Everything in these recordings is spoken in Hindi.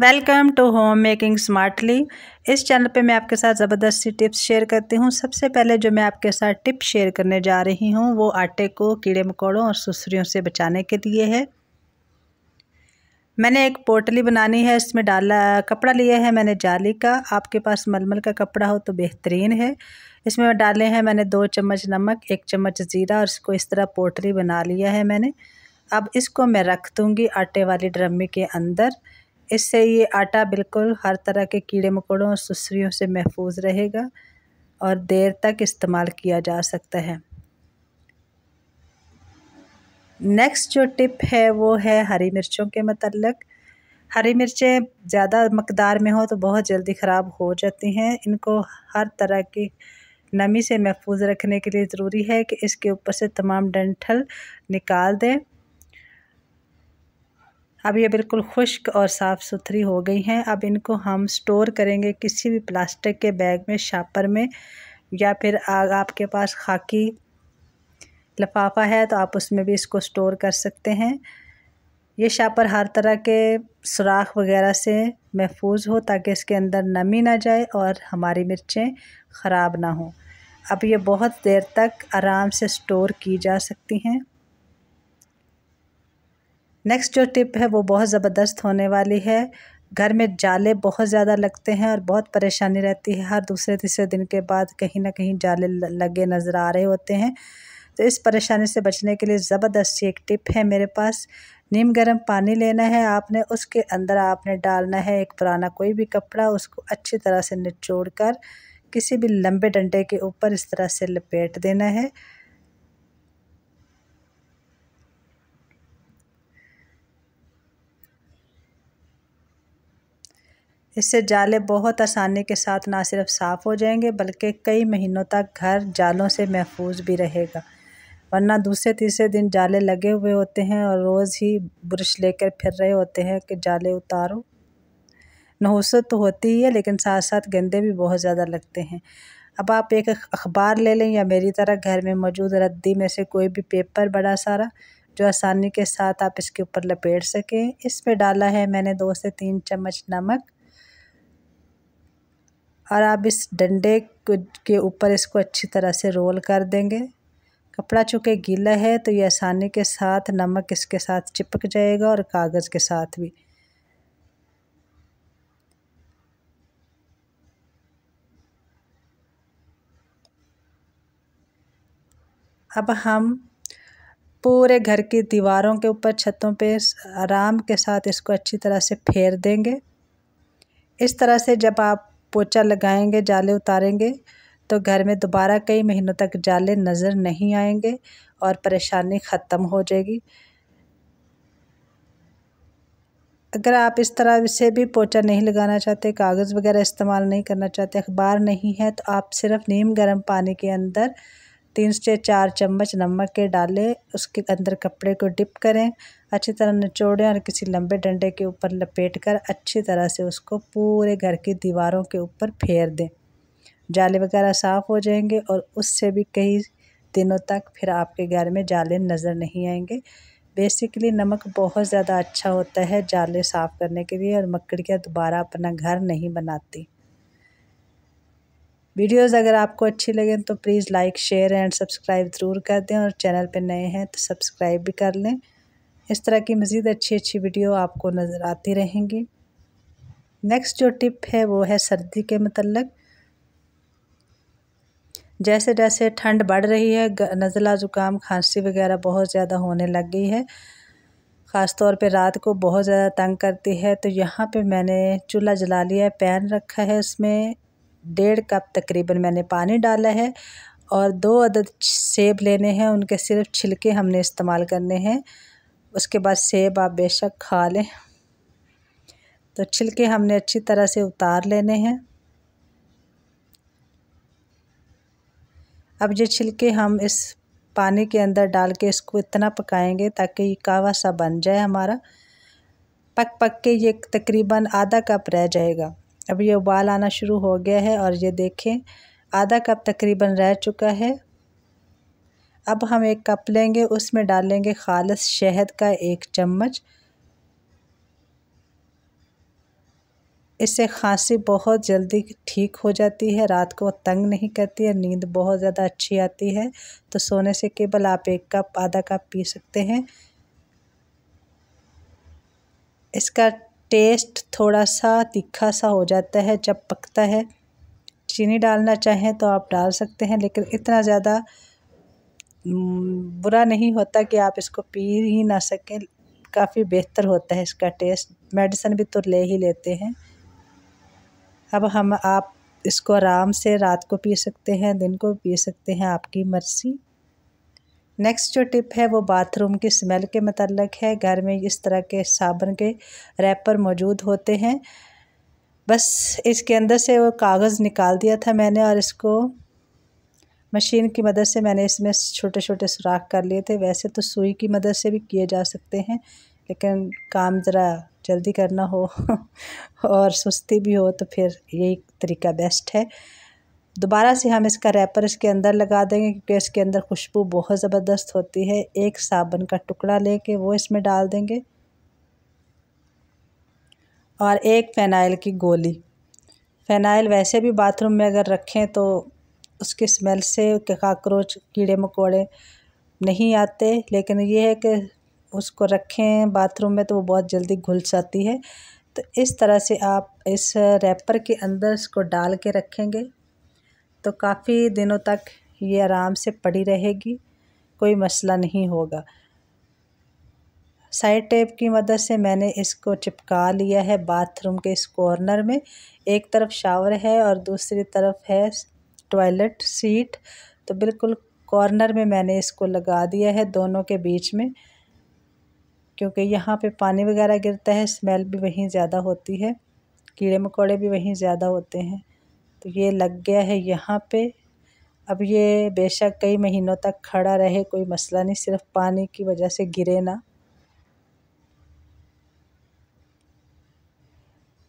welcome to home making smartly इस चैनल पे मैं आपके साथ ज़बरदस्ती टिप्स शेयर करती हूँ सबसे पहले जो मैं आपके साथ टिप शेयर करने जा रही हूँ वो आटे को कीड़े मकोड़ों और सुसरियों से बचाने के लिए है मैंने एक पोटली बनानी है इसमें डाला कपड़ा लिया है मैंने जाली का आपके पास मलमल का कपड़ा हो तो बेहतरीन है इसमें डाले हैं मैंने दो चम्मच नमक एक चम्मच ज़ीरा और इसको इस तरह पोटली बना लिया है मैंने अब इसको मैं रख दूँगी आटे वाली ड्रमी के अंदर इससे ये आटा बिल्कुल हर तरह के कीड़े मकोड़ों और सुसरियों से महफूज रहेगा और देर तक इस्तेमाल किया जा सकता है नेक्स्ट जो टिप है वो है हरी मिर्चों के मतलब हरी मिर्चें ज़्यादा मकदार में हो तो बहुत जल्दी ख़राब हो जाती हैं इनको हर तरह की नमी से महफूज रखने के लिए ज़रूरी है कि इसके ऊपर से तमाम डंठल निकाल दें अब ये बिल्कुल खुश्क और साफ़ सुथरी हो गई हैं अब इनको हम स्टोर करेंगे किसी भी प्लास्टिक के बैग में शापर में या फिर आग आपके पास खाकी लफाफा है तो आप उसमें भी इसको स्टोर कर सकते हैं ये शापर हर तरह के सुराख वगैरह से महफूज हो ताकि इसके अंदर नमी ना जाए और हमारी मिर्चें ख़राब ना हों अब ये बहुत देर तक आराम से स्टोर की जा सकती हैं नेक्स्ट जो टिप है वो बहुत ज़बरदस्त होने वाली है घर में जाले बहुत ज़्यादा लगते हैं और बहुत परेशानी रहती है हर दूसरे तीसरे दिन के बाद कहीं ना कहीं जाले लगे नज़र आ रहे होते हैं तो इस परेशानी से बचने के लिए ज़बरदस्त एक टिप है मेरे पास नीम गर्म पानी लेना है आपने उसके अंदर आपने डालना है एक पुराना कोई भी कपड़ा उसको अच्छी तरह से निचोड़ कर किसी भी लंबे डंडे के ऊपर इस तरह से लपेट देना है इससे जाले बहुत आसानी के साथ ना सिर्फ साफ़ हो जाएंगे बल्कि कई महीनों तक घर जालों से महफूज भी रहेगा वरना दूसरे तीसरे दिन जाले लगे हुए होते हैं और रोज़ ही ब्रश लेकर फिर रहे होते हैं कि जाले उतारो नहुसत तो होती ही है लेकिन साथ साथ गंदे भी बहुत ज़्यादा लगते हैं अब आप एक अखबार ले लें या मेरी तरह घर में मौजूद रद्दी में से कोई भी पेपर बड़ा सारा जो आसानी के साथ आप इसके ऊपर लपेट सकें इसमें डाला है मैंने दो से तीन चम्मच नमक और आप इस डंडे के ऊपर इसको अच्छी तरह से रोल कर देंगे कपड़ा चूँकि गीला है तो ये आसानी के साथ नमक इसके साथ चिपक जाएगा और कागज़ के साथ भी अब हम पूरे घर की दीवारों के ऊपर छतों पे आराम के साथ इसको अच्छी तरह से फेर देंगे इस तरह से जब आप पोचा लगाएंगे जाले उतारेंगे तो घर में दोबारा कई महीनों तक जाले नज़र नहीं आएंगे और परेशानी ख़त्म हो जाएगी अगर आप इस तरह से भी पोचा नहीं लगाना चाहते कागज़ वगैरह इस्तेमाल नहीं करना चाहते अखबार नहीं है तो आप सिर्फ नीम गर्म पानी के अंदर तीन से चार चम्मच नमक के डालें उसके अंदर कपड़े को डिप करें अच्छी तरह निचोड़ें और किसी लंबे डंडे के ऊपर लपेट कर अच्छी तरह से उसको पूरे घर की दीवारों के ऊपर फेर दें जाले वगैरह साफ़ हो जाएंगे और उससे भी कई दिनों तक फिर आपके घर में जाले नज़र नहीं आएंगे बेसिकली नमक बहुत ज़्यादा अच्छा होता है जाले साफ़ करने के लिए और मकड़ियाँ दोबारा अपना घर नहीं बनाती वीडियोस अगर आपको अच्छी लगे तो please like share and subscribe ज़रूर कर दें और चैनल पर नए हैं तो सब्सक्राइब भी कर लें इस तरह की मज़ीद अच्छी अच्छी वीडियो आपको नज़र आती रहेंगी नेक्स्ट जो टिप है वो है सर्दी के मतलब जैसे जैसे ठंड बढ़ रही है नज़ला ज़ुकाम खांसी वगैरह बहुत ज़्यादा होने लग गई है ख़ास तौर पे रात को बहुत ज़्यादा तंग करती है तो यहाँ पे मैंने चूल्हा जला लिया है पैन रखा है उसमें डेढ़ कप तकरीबन मैंने पानी डाला है और दो अदद सेब लेने हैं उनके सिर्फ छिलके हमने इस्तेमाल करने हैं उसके बाद सेब आप बेशक खा लें तो छिलके हमने अच्छी तरह से उतार लेने हैं अब ये छिलके हम इस पानी के अंदर डाल के इसको इतना पकाएंगे ताकि ये कावा सा बन जाए हमारा पक पक के ये तकरीबन आधा कप रह जाएगा अब ये उबाल आना शुरू हो गया है और ये देखें आधा कप तकरीबन रह चुका है अब हम एक कप लेंगे उसमें डालेंगे खालस शहद का एक चम्मच इससे खांसी बहुत जल्दी ठीक हो जाती है रात को तंग नहीं करती है नींद बहुत ज़्यादा अच्छी आती है तो सोने से केवल आप एक कप आधा कप पी सकते हैं इसका टेस्ट थोड़ा सा तीखा सा हो जाता है जब पकता है चीनी डालना चाहें तो आप डाल सकते हैं लेकिन इतना ज़्यादा बुरा नहीं होता कि आप इसको पी ही ना सकें काफ़ी बेहतर होता है इसका टेस्ट मेडिसिन भी तो ले ही लेते हैं अब हम आप इसको आराम से रात को पी सकते हैं दिन को पी सकते हैं आपकी मर्ज़ी नेक्स्ट जो टिप है वो बाथरूम की स्मेल के मतलब है घर में इस तरह के साबुन के रैपर मौजूद होते हैं बस इसके अंदर से वो कागज़ निकाल दिया था मैंने और इसको मशीन की मदद से मैंने इसमें छोटे छोटे सुराख कर लिए थे वैसे तो सुई की मदद से भी किए जा सकते हैं लेकिन काम ज़रा जल्दी करना हो और सुस्ती भी हो तो फिर यही तरीका बेस्ट है दोबारा से हम इसका रैपर इसके अंदर लगा देंगे क्योंकि इसके अंदर खुशबू बहुत ज़बरदस्त होती है एक साबन का टुकड़ा लेके वो इसमें डाल देंगे और एक फ़ेनाइल की गोली फ़ेनाइल वैसे भी बाथरूम में अगर रखें तो उसकी स्मेल से काकरोच कीड़े मकोड़े नहीं आते लेकिन ये है कि उसको रखें बाथरूम में तो वो बहुत जल्दी घुल जाती है तो इस तरह से आप इस रैपर के अंदर इसको डाल के रखेंगे तो काफ़ी दिनों तक ये आराम से पड़ी रहेगी कोई मसला नहीं होगा साइड टेप की मदद से मैंने इसको चिपका लिया है बाथरूम के इस कॉर्नर में एक तरफ शावर है और दूसरी तरफ है टॉयलेट सीट तो बिल्कुल कॉर्नर में मैंने इसको लगा दिया है दोनों के बीच में क्योंकि यहाँ पे पानी वगैरह गिरता है स्मेल भी वहीं ज़्यादा होती है कीड़े मकोड़े भी वहीं ज़्यादा होते हैं तो ये लग गया है यहाँ पे अब ये बेशक कई महीनों तक खड़ा रहे कोई मसला नहीं सिर्फ पानी की वजह से गिरे ना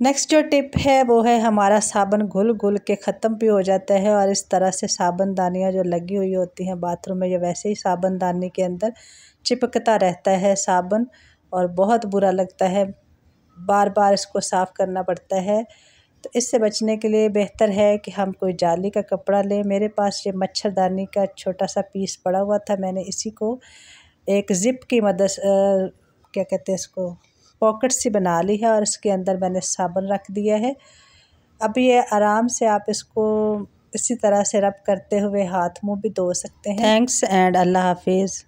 नेक्स्ट जो टिप है वो है हमारा साबन घुल घुल के ख़त्म भी हो जाता है और इस तरह से साबन दानियाँ जो लगी हुई होती हैं बाथरूम में ये वैसे ही साबन दानी के अंदर चिपकता रहता है साबन और बहुत बुरा लगता है बार बार इसको साफ़ करना पड़ता है तो इससे बचने के लिए बेहतर है कि हम कोई जाली का कपड़ा लें मेरे पास ये मच्छरदानी का छोटा सा पीस पड़ा हुआ था मैंने इसी को एक ज़िप की मदद क्या कहते हैं इसको पॉकेट सी बना ली है और इसके अंदर मैंने साबुन रख दिया है अब ये आराम से आप इसको इसी तरह से रब करते हुए हाथ मुंह भी धो सकते हैं थैंक्स एंड अल्लाह हाफिज़